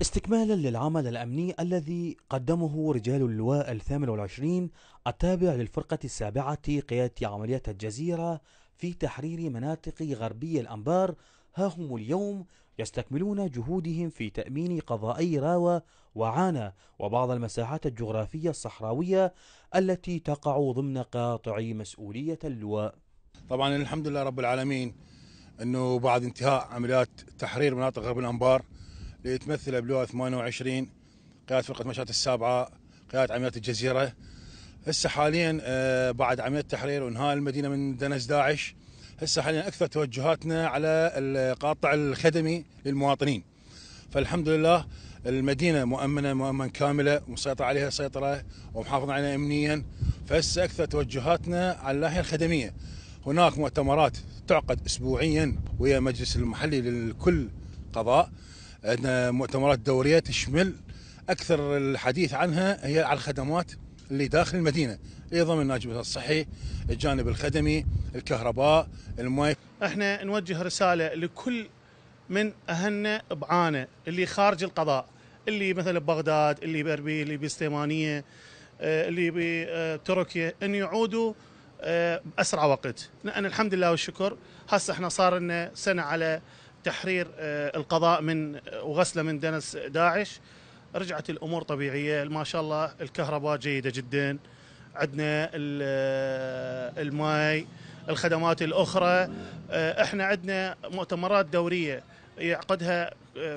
استكمالا للعمل الأمني الذي قدمه رجال اللواء الثامن والعشرين التابع للفرقة السابعة قيادة عملية الجزيرة في تحرير مناطق غربي الأنبار ها هم اليوم يستكملون جهودهم في تأمين قضائي راوة وعانا وبعض المساحات الجغرافية الصحراوية التي تقع ضمن قاطع مسؤولية اللواء طبعا الحمد لله رب العالمين أنه بعد انتهاء عمليات تحرير مناطق غرب الأنبار لتمثل بلوعة 28 قيادة فرقة مشات السابعة قيادة عمليات الجزيرة هسه حاليا آه، بعد عملية التحرير وانهاء المدينة من دنس داعش هسه حاليا أكثر توجهاتنا على القاطع الخدمي للمواطنين فالحمد لله المدينة مؤمنة مؤمن كاملة مسيطر عليها سيطرة ومحافظ عليها أمنيا فهسه أكثر توجهاتنا على الناحية الخدمية هناك مؤتمرات تعقد أسبوعيا ويا مجلس المحلي لكل قضاء عندنا مؤتمرات دوريه تشمل أكثر الحديث عنها هي على الخدمات اللي داخل المدينة أيضا من الناجب الصحي الجانب الخدمي الكهرباء الماء احنا نوجه رسالة لكل من أهلنا بعانه اللي خارج القضاء اللي مثلا ببغداد اللي باربيل اللي باستيمانية آه، اللي بتركيا أن يعودوا آه، بأسرع وقت لأن الحمد لله والشكر هسه احنا صار لنا سنة على تحرير آه، القضاء من آه، وغسله من دنس داعش رجعت الامور طبيعيه ما شاء الله الكهرباء جيده جدا عندنا آه، الماي الخدمات الاخرى احنا عندنا مؤتمرات دوريه يعقدها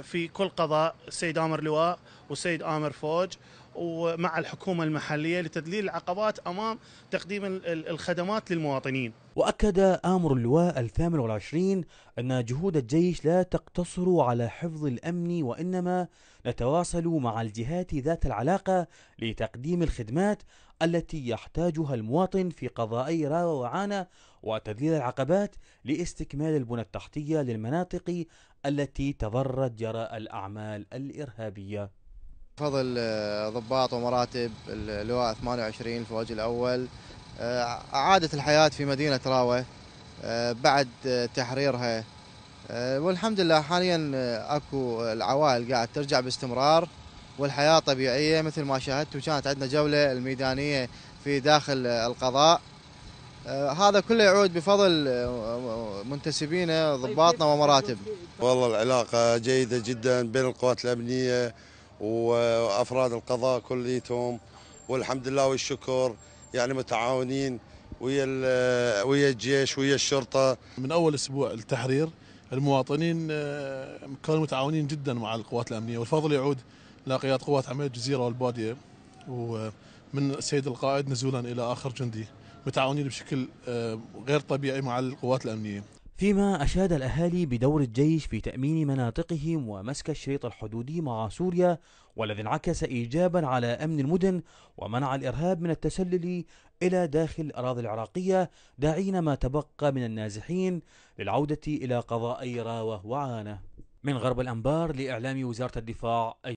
في كل قضاء السيد امر لواء والسيد امر فوج ومع الحكومه المحليه لتذليل العقبات امام تقديم الخدمات للمواطنين وأكد آمر اللواء الثامن والعشرين أن جهود الجيش لا تقتصر على حفظ الأمن وإنما نتواصل مع الجهات ذات العلاقة لتقديم الخدمات التي يحتاجها المواطن في قضاء راوة وعانة وتذليل العقبات لاستكمال البنى التحتية للمناطق التي تضرت جراء الأعمال الإرهابية بفضل آه، ضباط ومراتب اللواء 28 الفواج الأول آه، أعادت الحياة في مدينة راوة آه، بعد آه، تحريرها والحمد لله حاليا اكو العوائل قاعد ترجع باستمرار والحياه طبيعيه مثل ما شاهدتوا كانت عندنا جوله الميدانيه في داخل القضاء هذا كله يعود بفضل منتسبينا ضباطنا ومراتب والله العلاقه جيده جدا بين القوات الامنيه وافراد القضاء كليتهم والحمد لله والشكر يعني متعاونين ويا ويا الجيش ويا الشرطه من اول اسبوع التحرير المواطنين آه، كانوا متعاونين جدا مع القوات الامنيه والفضل يعود لقيادة قوات عمليه الجزيره والباديه ومن السيد القائد نزولا الى اخر جندي متعاونين بشكل آه، غير طبيعي مع القوات الامنيه فيما أشاد الأهالي بدور الجيش في تأمين مناطقهم ومسك الشريط الحدودي مع سوريا والذي انعكس إيجابا على أمن المدن ومنع الإرهاب من التسلل إلى داخل الأراضي العراقية داعين ما تبقى من النازحين للعودة إلى قضاء راوة وعانة من غرب الأنبار لإعلام وزارة الدفاع